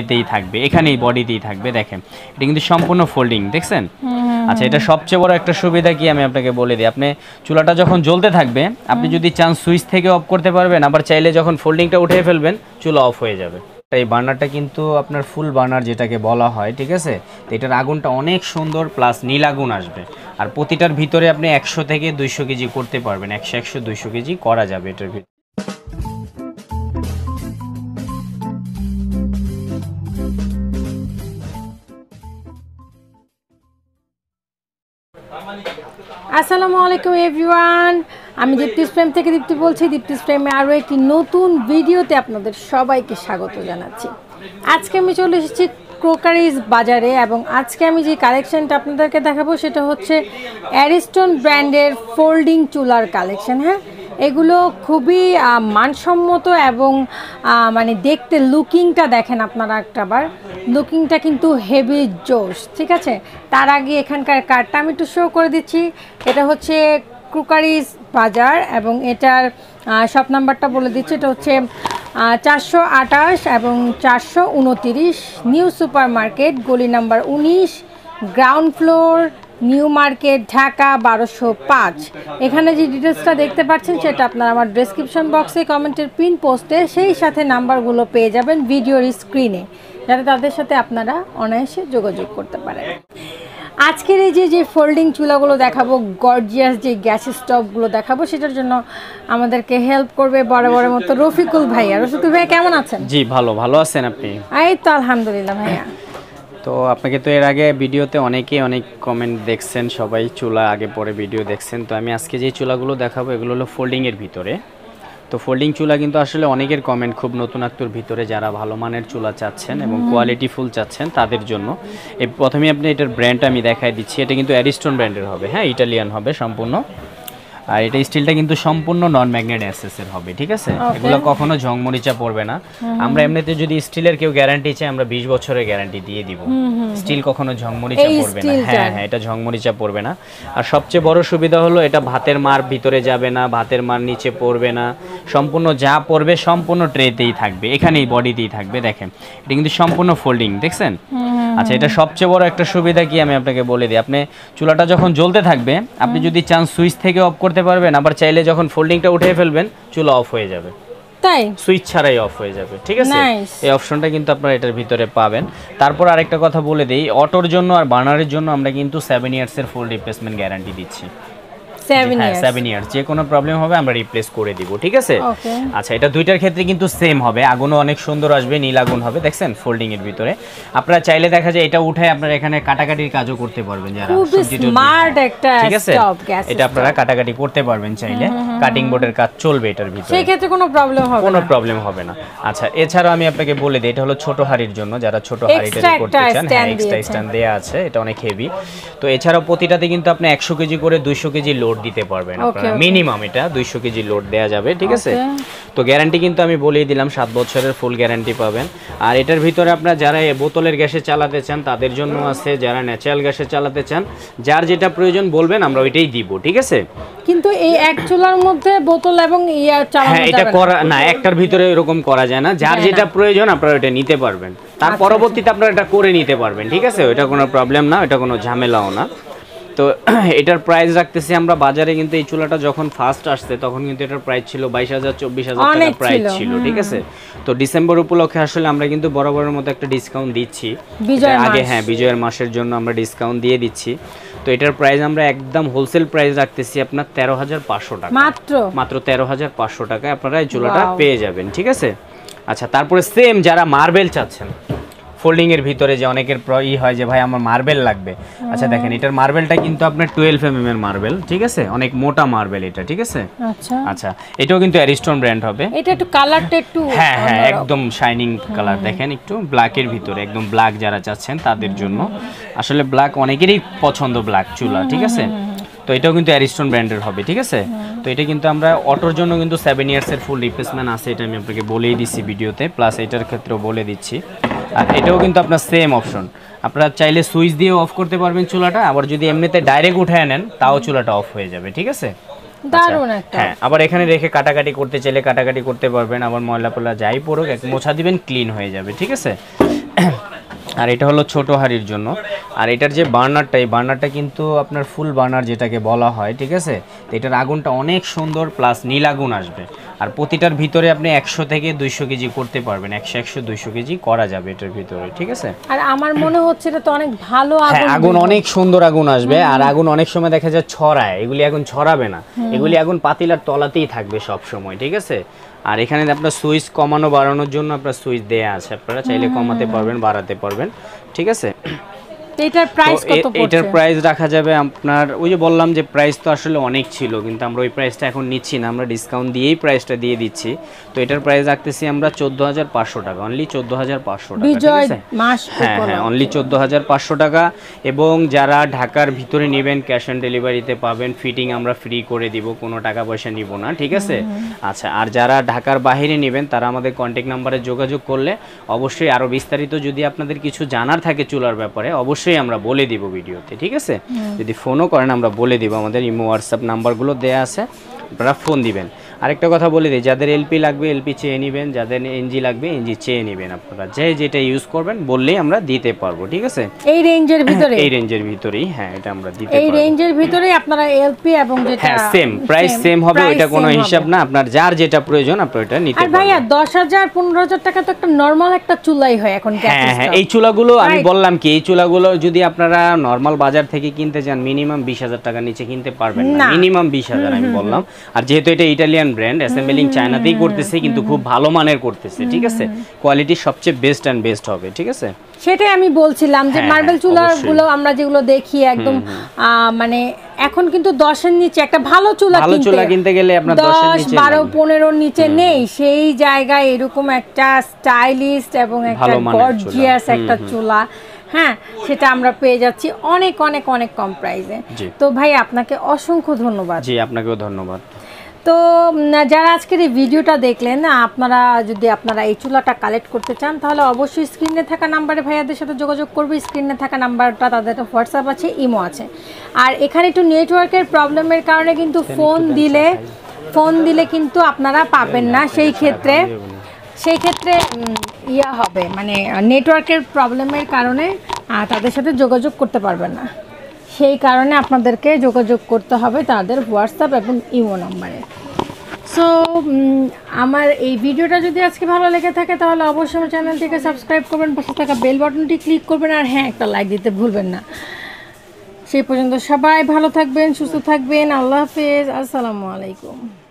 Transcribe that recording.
এতেই থাকবে এখানেই বডিতেই থাকবে দেখেন এটা কিন্তু সম্পূর্ণ ফোল্ডিং দেখছেন আচ্ছা এটা সবচেয়ে বড় একটা সুবিধা কি আমি আপনাকে বলে দিই আপনি চুলাটা যখন জ্বলতে থাকবে আপনি যদি চান সুইচ থেকে অফ করতে পারবেন আবার চাইলে যখন ফোল্ডিংটা উঠে ফেলবেন চুলা অফ হয়ে যাবে এই বার্নারটা কিন্তু আপনার ফুল বার্নার যেটাকে বলা হয় ঠিক আছে তো এটার আগুনটা অনেক সুন্দর প্লাস নীল আগুন আসবে আর প্রতিটার ভিতরে আপনি একশো থেকে দুইশো কেজি করতে পারবেন একশো একশো দুইশো কেজি করা যাবে এটার ভিতরে আসসালামু আলাইকুম এভরিওয়ান আমি দীপ্তিস প্রেম থেকে দীপ্তি বলছি দীপ্তিস প্রেমে আরও একটি নতুন ভিডিওতে আপনাদের সবাইকে স্বাগত জানাচ্ছি আজকে আমি চলে এসেছি ক্রোকারিজ বাজারে এবং আজকে আমি যে কালেকশানটা আপনাদেরকে দেখাবো সেটা হচ্ছে অ্যারিস্টন ব্র্যান্ডের ফোল্ডিং চুলার কালেকশান হ্যাঁ এগুলো খুবই মানসম্মত এবং মানে দেখতে লুকিংটা দেখেন আপনারা একটাবার লুকিংটা কিন্তু হেভি জোস ঠিক আছে তার আগে এখানকার কার্ডটা আমি একটু শো করে দিচ্ছি এটা হচ্ছে ক্রুকারিজ বাজার এবং এটার শপ নাম্বারটা বলে দিচ্ছি এটা হচ্ছে চারশো আটাশ এবং চারশো উনতিরিশ নিউ সুপার মার্কেট গলি নাম্বার উনিশ ground floor new market Dhaka বারোশো পাঁচ এখানে যে ডিটেলসটা দেখতে পাচ্ছেন সেটা আপনারা আমার ডেসক্রিপশন বক্সে কমেন্টের পিন পোস্টে সেই সাথে নাম্বারগুলো পেয়ে যাবেন ভিডিওর স্ক্রিনে যাতে তাদের সাথে আপনারা অনায়াসে যোগাযোগ করতে পারেন আজকের এই যে যে ফোল্ডিং চুলাগুলো দেখাবো গর্জিয়াস যে গ্যাস স্টভগুলো দেখাবো সেটার জন্য আমাদেরকে হেল্প করবে বড় বড় মতো রফিকুল ভাইয়া রফিকুল ভাইয়া কেমন আছেন জি ভালো ভালো আছেন আপনি এই তো আলহামদুলিল্লাহ ভাইয়া তো আপনাকে তো এর আগে ভিডিওতে অনেকেই অনেক কমেন্ট দেখছেন সবাই চুলা আগে পরে ভিডিও দেখছেন তো আমি আজকে যে চুলাগুলো দেখাবো এগুলো হলো ফোল্ডিংয়ের ভিতরে তো ফোল্ডিং চুলা কিন্তু আসলে অনেকের কমেন্ট খুব আক্তর ভিতরে যারা ভালো মানের চুলা চাচ্ছেন এবং কোয়ালিটি ফুল চাচ্ছেন তাদের জন্য এই প্রথমে আপনি এটার ব্র্যান্ড আমি দেখাই দিচ্ছি এটা কিন্তু অ্যারিস্টোন ব্র্যান্ডের হবে হ্যাঁ ইটালিয়ান হবে সম্পূর্ণ আর এটা স্টিলটা কিন্তু সম্পূর্ণ নন ম্যাগনেট অ্যাসেসের হবে ঠিক আছে এগুলো কখনো ঝংমরিচা পড়বে না আমরা এমনিতে যদি স্টিলের কেউ গ্যারান্টি চাই আমরা 20 বছরের গ্যারান্টি দিয়ে দিব স্টিল কখনো ঝংমরিচা পড়বে না হ্যাঁ হ্যাঁ এটা ঝংমরিচা পড়বে না আর সবচেয়ে বড় সুবিধা হলো এটা ভাতের মার ভিতরে যাবে না ভাতের মার নিচে পড়বে না সম্পূর্ণ যা পড়বে সম্পূর্ণ ট্রেতেই থাকবে এখানেই বডিতেই থাকবে দেখেন এটা কিন্তু সম্পূর্ণ ফোল্ডিং দেখছেন আচ্ছা এটা সবচেয়ে বড় একটা সুবিধা কি আমি আপনাকে বলে দিই আপনি চুলাটা যখন জ্বলতে থাকবে আপনি যদি চান সুইচ থেকে অফ করতে পারবেন আবার চাইলে যখন ফোল্ডিংটা উঠিয়ে ফেলবেন চুলা অফ হয়ে যাবে তাই সুইচ ছাড়াই অফ হয়ে যাবে ঠিক আছে এই অপশনটা কিন্তু আপনারা এটার ভিতরে পাবেন তারপর আরেকটা কথা বলে দিই অটোর জন্য আর বার্নারের জন্য আমরা কিন্তু সেভেন ইয়ার্সের ফুল রিপ্লেসমেন্ট গ্যারান্টি দিচ্ছি হ্যাঁ যে কোনো প্রবলেম হবে আমরা রিপ্লেস করে দিব ঠিক আছে আচ্ছা এটা দুইটার ক্ষেত্রে কিন্তু সেম হবে আগুনও অনেক সুন্দর আসবে নীল আগুন হবে দেখছেন ফোল্ডিং এর ভিতরে আপনারা চাইলে দেখা যায় এটা আপনারা এখানে কাটাকাটির কাজও করতে পারবেন যারা স্মার্ট একটা এটা আপনারা কাটাকাটি করতে পারবেন চাইলে কাটিং বোর্ডের কাজ চলবে এটার ভিতরে সেই ক্ষেত্রে কোনো প্রবলেম হবে কোনো প্রবলেম হবে না আচ্ছা আমি আপনাকে বলে দিই এটা হলো ছোট হাড়ির জন্য যারা ছোট হাড়িটা করতে চান এক্সট্রা স্ট্যান্ড দেয়া আছে এটা অনেক হেভি তো এছাড়া প্রতিটাতে কিন্তু আপনি 100 কেজি করে 200 কেজি লোড লোড দিতে পারবেন আপনারা মিনিমাম এটা দুইশো কেজি লোড দেওয়া যাবে ঠিক আছে তো গ্যারান্টি কিন্তু আমি বলেই দিলাম সাত বছরের ফুল গ্যারান্টি পাবেন আর এটার ভিতরে আপনার যারা বোতলের গ্যাসে চালাতে চান তাদের জন্য আছে যারা ন্যাচারাল গ্যাসে চালাতে চান যার যেটা প্রয়োজন বলবেন আমরা ওইটাই দিব ঠিক আছে কিন্তু এই এক চুলার মধ্যে বোতল এবং ইয়া চালানো হ্যাঁ এটা করা না একটার ভিতরে এরকম করা যায় না হ্যাঁ, যার হ্যাঁ। যেটা প্রয়োজন আপনারা ওটা নিতে পারবেন তার আচ্ছা, আচ্ছা। পরবর্তীতে আপনারা এটা করে নিতে পারবেন ঠিক আছে ওটা কোনো প্রবলেম না ওটা কোনো ঝামেলাও না তো এটার প্রাইস রাখতেছি আমরা বাজারে কিন্তু এই চুলাটা যখন ফার্স্ট আসছে তখন কিন্তু এটার প্রাইস ছিল বাইশ হাজার চব্বিশ হাজার প্রাইস ছিল ঠিক আছে তো ডিসেম্বর উপলক্ষে আসলে আমরা কিন্তু বরাবরের মতো একটা ডিসকাউন্ট দিচ্ছি আগে হ্যাঁ বিজয়ের মাসের জন্য আমরা ডিসকাউন্ট দিয়ে দিচ্ছি তো এটার প্রাইস আমরা একদম হোলসেল প্রাইস রাখতেছি আপনার তেরো হাজার পাঁচশো টাকা মাত্র মাত্র তেরো হাজার পাঁচশো টাকায় আপনারা এই চুলাটা পেয়ে যাবেন ঠিক আছে আচ্ছা তারপরে সেম যারা মার্বেল চাচ্ছেন ফোল্ডিংয়ের ভিতরে যে অনেকের ই হয় যে ভাই আমার মার্বেল লাগবে আচ্ছা দেখেন এটার মার্বেলটা কিন্তু আপনার টুয়েলভ এম mm এর মার্বেল ঠিক আছে অনেক মোটা মার্বেল এটা ঠিক আছে আচ্ছা আচ্ছা এটাও কিন্তু অ্যারিস্টোন ব্র্যান্ড হবে এটা একটু কালারটা একটু হ্যাঁ হ্যাঁ একদম শাইনিং হ্যাঁ, কালার হ্যাঁ। দেখেন একটু ব্ল্যাকের ভিতরে একদম ব্ল্যাক যারা চাচ্ছেন তাদের জন্য আসলে ব্ল্যাক অনেকেরই পছন্দ ব্ল্যাক চুলা ঠিক আছে তো এটাও কিন্তু অ্যারিস্টন ব্র্যান্ডের হবে ঠিক আছে তো এটা কিন্তু আমরা অটোর জন্য কিন্তু সেভেন ইয়ার্সের ফুল রিপ্লেসমেন্ট আছে এটা আমি আপনাকে বলেই দিচ্ছি ভিডিওতে প্লাস এটার ক্ষেত্রেও বলে দিচ্ছি আর আচ্ছা, এটাও কিন্তু আপনার সেম অপশন আপনারা চাইলে সুইচ দিয়ে অফ করতে পারবেন চুলাটা আবার যদি এমনিতে ডাইরেক্ট উঠায় নেন তাও চুলাটা অফ হয়ে যাবে ঠিক আছে আচ্ছা, একটা হ্যাঁ আবার এখানে রেখে কাটাকাটি করতে চাইলে কাটাকাটি করতে পারবেন আবার ময়লা পোলা যাই পড়ুক এক মোছা দিবেন ক্লিন হয়ে যাবে ঠিক আছে আর এটা হলো ছোট হাড়ির জন্য আর এটার যে বার্নারটা এই বার্নারটা কিন্তু আপনার ফুল বার্নার যেটাকে বলা হয় ঠিক আছে তো এটার আগুনটা অনেক সুন্দর প্লাস নীল আগুন আসবে আর প্রতিটার ভিতরে আপনি একশো থেকে দুইশো কেজি করতে পারবেন একশো একশো দুইশো কেজি করা যাবে এটার ভিতরে ঠিক আছে আর আমার মনে হচ্ছে এটা তো অনেক ভালো হ্যাঁ, আগুন অনেক সুন্দর আগুন আসবে আর আগুন অনেক সময় দেখা যায় ছড়ায় এগুলি এখন ছড়াবে না এগুলি এখন পাতিলার তলাতেই থাকবে সব সময় ঠিক আছে আর এখানে আপনার সুইচ কমানো বাড়ানোর জন্য আপনার সুইচ দেয়া আছে আপনারা চাইলে কমাতে পারবেন বাড়াতে পারবেন ঠিক আছে এটার প্রাইস কত পড়ছে এটার প্রাইস রাখা যাবে আপনার ওই যে বললাম যে প্রাইস তো আসলে অনেক ছিল কিন্তু আমরা ওই প্রাইসটা এখন নিচ্ছি না আমরা ডিসকাউন্ট দিয়েই প্রাইসটা দিয়ে দিচ্ছি তো এটার প্রাইস রাখতেছি আমরা 14500 টাকা অনলি 14500 টাকা ঠিক আছে হ্যাঁ হ্যাঁ অনলি 14500 টাকা এবং যারা ঢাকার ভিতরে নেবেন ক্যাশ অন ডেলিভারিতে পাবেন ফিটিং আমরা ফ্রি করে দিব কোনো টাকা পয়সা নিব না ঠিক আছে আচ্ছা আর যারা ঢাকার বাইরে নেবেন তারা আমাদের কন্টাক্ট নম্বরে যোগাযোগ করলে অবশ্যই আরো বিস্তারিত যদি আপনাদের কিছু জানার থাকে চুলার ব্যাপারে অবশ্যই অবশ্যই আমরা বলে দিব ভিডিওতে ঠিক আছে যদি ফোনও করেন আমরা বলে দিব আমাদের ইমো হোয়াটসঅ্যাপ নাম্বারগুলো দেওয়া আছে আপনারা ফোন দিবেন আরেকটা কথা বলে দিই যাদের এলপি লাগবে এলপি চেয়ে নেবেন যাদের এনজি লাগবে এনজি চেয়ে নেবেন আপনারা যে যেটা ইউজ করবেন বললেই আমরা দিতে পারবো ঠিক আছে এই রেঞ্জের ভিতরে এই রেঞ্জের ভিতরেই হ্যাঁ এটা আমরা দিতে পারবো এই রেঞ্জের ভিতরেই আপনারা এলপি এবং যেটা হ্যাঁ সেম প্রাইস সেম হবে এটা কোনো হিসাব না আপনার যার যেটা প্রয়োজন আপনি এটা নিতে পারবেন আর ভাইয়া 10000 15000 টাকা তো একটা নরমাল একটা চুলাই হয় এখন হ্যাঁ হ্যাঁ এই চুলাগুলো আমি বললাম কি এই চুলাগুলো যদি আপনারা নরমাল বাজার থেকে কিনতে যান মিনিমাম 20000 টাকা নিচে কিনতে পারবেন না মিনিমাম 20000 আমি বললাম আর যেহেতু এটা ইটালিয়ান ব্র্যান্ড অ্যাসেম্বলিং চায়নাতেই করতেছে কিন্তু খুব ভালো মানের করতেছে ঠিক আছে কোয়ালিটি সবচেয়ে বেস্ট অ্যান্ড বেস্ট হবে ঠিক আছে সেটাই আমি বলছিলাম যে মার্বেল হ্যাঁ, হ্যাঁ, চুলাগুলো আমরা যেগুলো দেখি একদম মানে এখন কিন্তু দশের নিচে একটা ভালো চুলা ভালো চুলা কিনতে গেলে আপনার দশ বারো পনেরোর নিচে নেই সেই জায়গায় এরকম একটা স্টাইলিস্ট এবং একটা গর্জিয়াস একটা চুলা হ্যাঁ সেটা আমরা পেয়ে যাচ্ছি অনেক অনেক অনেক কম প্রাইসে তো ভাই আপনাকে অসংখ্য ধন্যবাদ জি আপনাকেও ধন্যবাদ তো যারা আজকের এই ভিডিওটা দেখলেন আপনারা যদি আপনারা এই চুলাটা কালেক্ট করতে চান তাহলে অবশ্যই স্ক্রিনে থাকা নাম্বারে ভাইয়াদের সাথে যোগাযোগ করবে স্ক্রিনে থাকা নাম্বারটা তাদের হোয়াটসঅ্যাপ আছে ইমো আছে আর এখানে একটু নেটওয়ার্কের প্রবলেমের কারণে কিন্তু ফোন দিলে ফোন দিলে কিন্তু আপনারা পাবেন না সেই ক্ষেত্রে সেই ক্ষেত্রে ইয়া হবে মানে নেটওয়ার্কের প্রবলেমের কারণে তাদের সাথে যোগাযোগ করতে পারবেন না সেই কারণে আপনাদেরকে যোগাযোগ করতে হবে তাদের হোয়াটসঅ্যাপ এবং ইমো নম্বরে সো আমার এই ভিডিওটা যদি আজকে ভালো লেগে থাকে তাহলে অবশ্যই আমার চ্যানেলটিকে সাবস্ক্রাইব করবেন পাশে থাকা বেল বাটনটি ক্লিক করবেন আর হ্যাঁ একটা লাইক দিতে ভুলবেন না সেই পর্যন্ত সবাই ভালো থাকবেন সুস্থ থাকবেন আল্লাহ হাফেজ আসসালামু আলাইকুম